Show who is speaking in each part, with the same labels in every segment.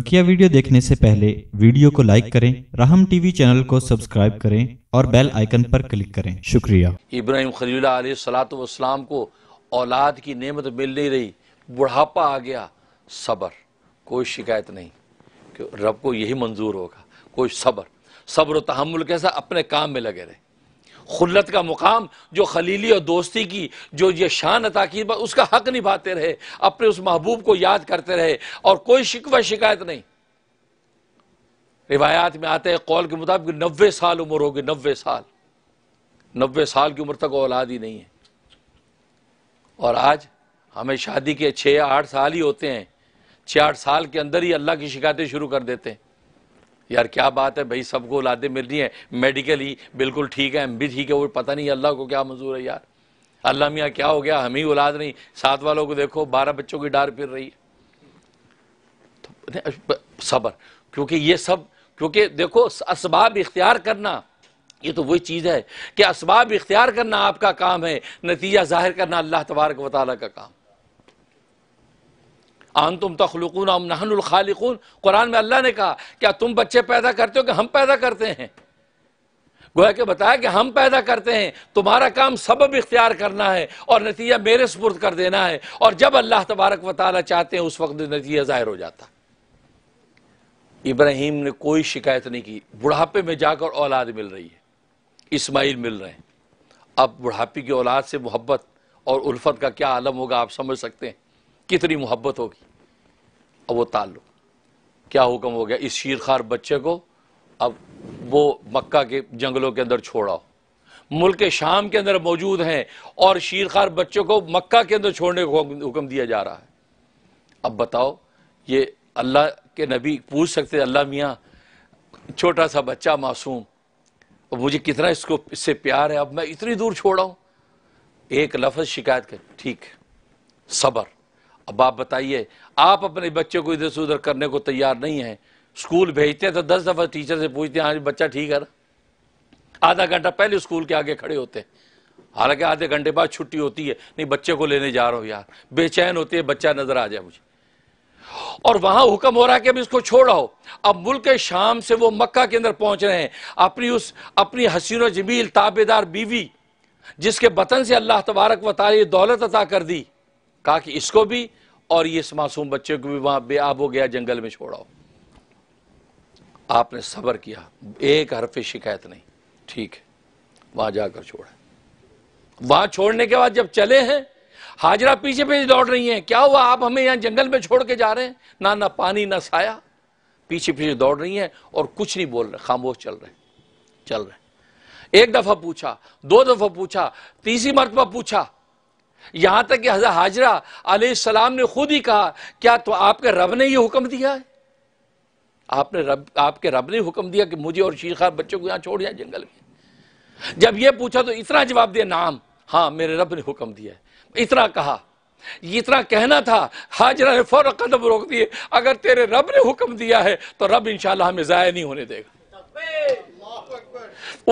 Speaker 1: बकिया वीडियो देखने से पहले वीडियो को लाइक करें राहम टीवी चैनल को सब्सक्राइब करें और बेल आइकन पर क्लिक करें शुक्रिया इब्राहिम खलील सलातम को औलाद की नेमत मिल नहीं रही बुढ़ापा आ गया सबर कोई शिकायत नहीं रब को यही मंजूर होगा कोई सबर सब्र तहमुल कैसा अपने काम में लगे रहे खुल्लत का मुकाम जो खलीली और दोस्ती की जो ये शान अता की उसका हक निभाते रहे अपने उस महबूब को याद करते रहे और कोई शिकवा शिकायत नहीं रिवायात में आते हैं कौल के मुताबिक नब्बे साल उम्र होगी नब्बे साल नबे साल की उम्र तक औलाद ही नहीं है और आज हमें शादी के छः आठ साल ही होते हैं छः आठ साल के अंदर ही अल्लाह की शिकायतें शुरू कर देते हैं यार क्या बात है भाई सबको औलादे मिल रही है मेडिकली बिल्कुल ठीक है हम भी ठीक है वो पता नहीं अल्लाह को क्या मंजूर है यार अल्लाह मियाँ क्या हो गया हम ही औलाद नहीं साथ वालों को देखो बारह बच्चों की डार फिर रही है तो सबर क्योंकि ये सब क्योंकि देखो इसबाब इख्तियार करना ये तो वही चीज़ है कि इसबाब इख्तियार करना आपका काम है नतीजा जाहिर करना अल्लाह तबारक वाली का काम आन तुम तखलुकून अम नहनुलखालिकून कुरान में अल्लाह ने कहा क्या तुम बच्चे पैदा करते हो कि हम पैदा करते हैं गोया के बताया कि हम पैदा करते हैं तुम्हारा काम सबब इख्तियार करना है और नतीजा मेरे स्पुर्द कर देना है और जब अल्लाह तबारक व चाहते हैं उस वक्त नतीजा ज़ाहिर हो जाता इब्राहिम ने कोई शिकायत नहीं की बुढ़ापे में जाकर औलाद मिल रही है इस्माइल मिल रहे हैं अब बुढ़ापे की औलाद से मोहब्बत और उल्फत का क्या आलम होगा आप समझ सकते हैं कितनी मोहब्बत होगी अब वो ताल्लु क्या हुक्म हो गया इस शीरखार बच्चे को अब वो मक्का के जंगलों के अंदर छोड़ाओ मुल्क शाम के अंदर मौजूद हैं और शीरखार बच्चों को मक्का के अंदर छोड़ने को हुक्म दिया जा रहा है अब बताओ ये अल्लाह के नबी पूछ सकते अल्लाह मियाँ छोटा सा बच्चा मासूम और मुझे कितना इसको इससे प्यार है अब मैं इतनी दूर छोड़ा हूँ एक लफ्ज़ शिकायत कर ठीक सबर अब आप बताइए आप अपने बच्चे को इधर से उधर करने को तैयार नहीं है स्कूल भेजते हैं तो दस दफ़ा टीचर से पूछते हैं हाँ बच्चा ठीक है ना आधा घंटा पहले स्कूल के आगे खड़े होते हैं हालांकि आधे घंटे बाद छुट्टी होती है नहीं बच्चे को लेने जा रहा हूं यार बेचैन होती है बच्चा नज़र आ जाए मुझे और वहां हुक्म हो रहा है कि अब इसको छोड़ाओ अब मुल्क शाम से वो मक्का के अंदर पहुंच रहे हैं अपनी उस अपनी हसीनो जमील ताबेदार बीवी जिसके बतन से अल्लाह तबारक वाली दौलत अता कर दी कहा कि इसको भी और ये इस मासूम बच्चे को भी बे बेआब हो गया जंगल में छोड़ाओ आपने सबर किया एक हरफे शिकायत नहीं ठीक है वहां जाकर छोड़ा वहां छोड़ने के बाद जब चले हैं हाजरा पीछे पीछे दौड़ रही है क्या हुआ आप हमें यहां जंगल में छोड़ के जा रहे हैं ना ना पानी ना साया पीछे पीछे दौड़ रही है और कुछ नहीं बोल रहे खामोश चल रहे चल रहे एक दफ़ा पूछा दो दफ़ा पूछा तीसरी मरतबा पूछा यहां तक कि हजरत हाजरा सलाम ने खुद ही कहा क्या तो आपके रब ने ये हुक्म दिया है आपने रब आपके रब ने हुक्म दिया कि मुझे और शीर बच्चों को यहां छोड़ जाए जंगल में जब ये पूछा तो इतना जवाब दिया नाम हाँ मेरे रब ने हुक्म दिया है इतना कहा इतना कहना था हाजरा ने फौर कदम रोक दिए अगर तेरे रब ने हुक्म दिया है तो रब इंशाल्लाह हमें ज़ाया नहीं होने देगा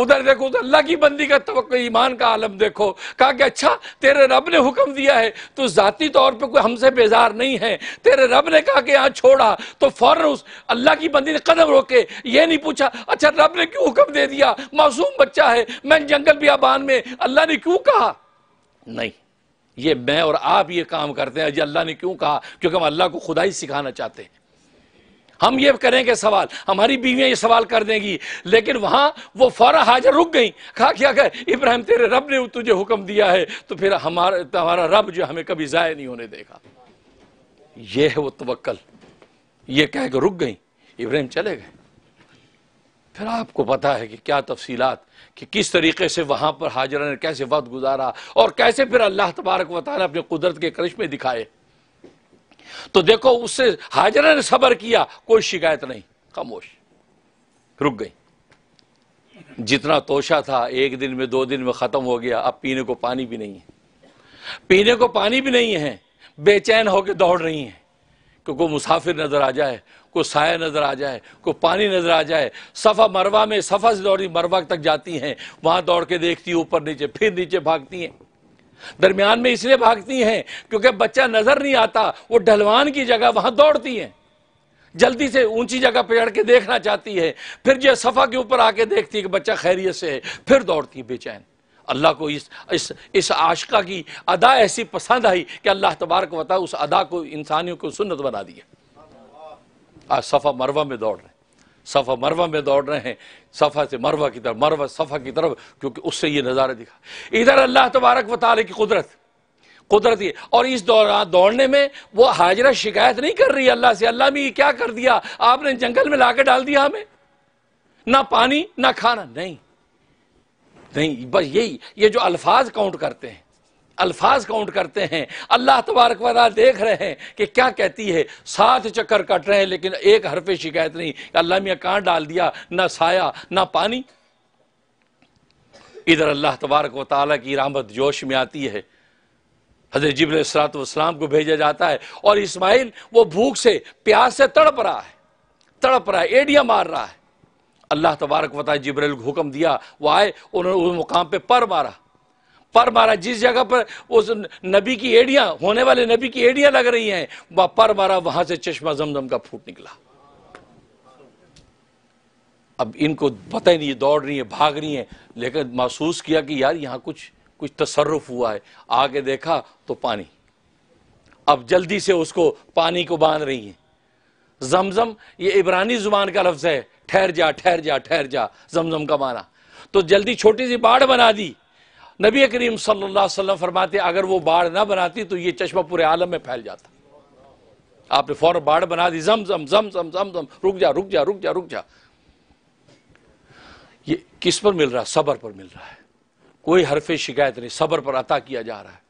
Speaker 1: उधर देखो उधर अल्लाह की बंदी का तो ईमान का आलम देखो कहा कि अच्छा तेरे रब ने हुक्म दिया है तो ज़ाती तौर पे कोई हमसे बेजार नहीं है तेरे रब ने कहा कि यहाँ छोड़ा तो फौरन उस अल्लाह की बंदी ने कदम रोके ये नहीं पूछा अच्छा रब ने क्यों हुक्म दे दिया मासूम बच्चा है मैं जंगल बियाबान में अल्लाह ने क्यों कहा नहीं ये मैं और आप ये काम करते हैं अजय अल्लाह ने क्यों कहा क्योंकि हम अल्लाह को खुदाई सिखाना चाहते हैं हम ये करेंगे सवाल हमारी बीवियां ये सवाल कर देंगी लेकिन वहां वो फौरा हाजिर रुक गई कहा क्या कह इब्राहिम तेरे रब ने तुझे हुक्म दिया है तो फिर हमारा तुम्हारा रब जो हमें कभी जाया नहीं होने देगा ये है वो तवक्कल ये कह के रुक गई इब्राहिम चले गए फिर आपको पता है कि क्या तफसीलात कि किस तरीके से वहां पर हाजरा ने कैसे वक्त गुजारा और कैसे फिर अल्लाह तबारक वाली अपने कुदरत के करिश्मे दिखाए तो देखो उससे हाजरा ने सबर किया कोई शिकायत नहीं खामोश रुक गई जितना तोशा था एक दिन में दो दिन में ख़त्म हो गया अब पीने को पानी भी नहीं है पीने को पानी भी नहीं है बेचैन होकर दौड़ रही है क्योंकि कोई मुसाफिर नज़र आ जाए कोई साया नज़र आ जाए कोई पानी नज़र आ जाए सफ़ा मरवा में सफ़ा से दौड़ी मरवा तक जाती हैं वहां दौड़ के देखती ऊपर नीचे फिर नीचे भागती हैं दरमियान में इसलिए भागती हैं क्योंकि बच्चा नजर नहीं आता वो ढलवान की जगह वहां दौड़ती हैं जल्दी से ऊंची जगह पर चढ़ के देखना चाहती है फिर जो सफ़ा के ऊपर आके देखती है कि बच्चा खैरियत से है फिर दौड़ती है बेचैन अल्लाह को इस इस इस आशका की अदा ऐसी पसंद आई कि अल्लाह तबारक वता उस अदा को इंसानियों को सुन्नत बना दिया आज सफ़ा मरवा में दौड़ रहे सफ़ा मरवा में दौड़ रहे हैं सफ़ा से मरवा की तरफ मरवा सफ़ा की तरफ क्योंकि उससे ये नज़ारा दिखा इधर अल्लाह तबारक व ताली की कुदरत कुदरत ये और इस दौरान दौड़ने में वो हाजरा शिकायत नहीं कर रही अल्लाह से अल्लाह भी क्या कर दिया आपने जंगल में लाकर डाल दिया हमें ना पानी ना खाना नहीं नहीं बस यही ये जो अल्फाज काउंट करते हैं अल्फाज काउंट करते हैं अल्लाह तबारक वाल देख रहे हैं कि क्या कहती है सात चक्कर कट रहे हैं लेकिन एक हरफे शिकायत नहीं अल्लाह मियाँ कहाँ डाल दिया ना साया ना पानी इधर अल्लाह तबारक व ताली की रामत जोश में आती है हजरत जबल सलात वसलाम को भेजा जाता है और इसमाइल वो भूख से प्यास से तड़प रहा है तड़प रहा है एडिया मार रहा है अल्लाह तबारक वताल जबरल को हुक्म दिया वो आए उन्होंने उस मुकाम पर पर मारा पर मारा जिस जगह पर उस नबी की एड़िया होने वाले नबी की एडिया लग रही हैं वह पर मारा वहां से चश्मा जमजम का फूट निकला अब इनको पता ही नहीं दौड़ रही है भाग रही है लेकिन महसूस किया कि यार यहां कुछ कुछ तसरफ हुआ है आगे देखा तो पानी अब जल्दी से उसको पानी को बांध रही है जमजम ये इबरानी जुबान का लफ्ज़ है ठहर जा ठहर जा ठहर जा जमजम का माना तो जल्दी छोटी सी बाढ़ बना दी नबी करीम सल्लाम फरमाते अगर वो बाढ़ ना बनाती तो ये चश्मा पूरे आलम में फैल जाता आपने फौर बाढ़ बना दी जम जम जम जम जम जम रुक जा रुक जा रुक जा रुक जा ये किस पर मिल रहा है सबर पर मिल रहा है कोई हरफे शिकायत नहीं सबर पर अता किया जा रहा है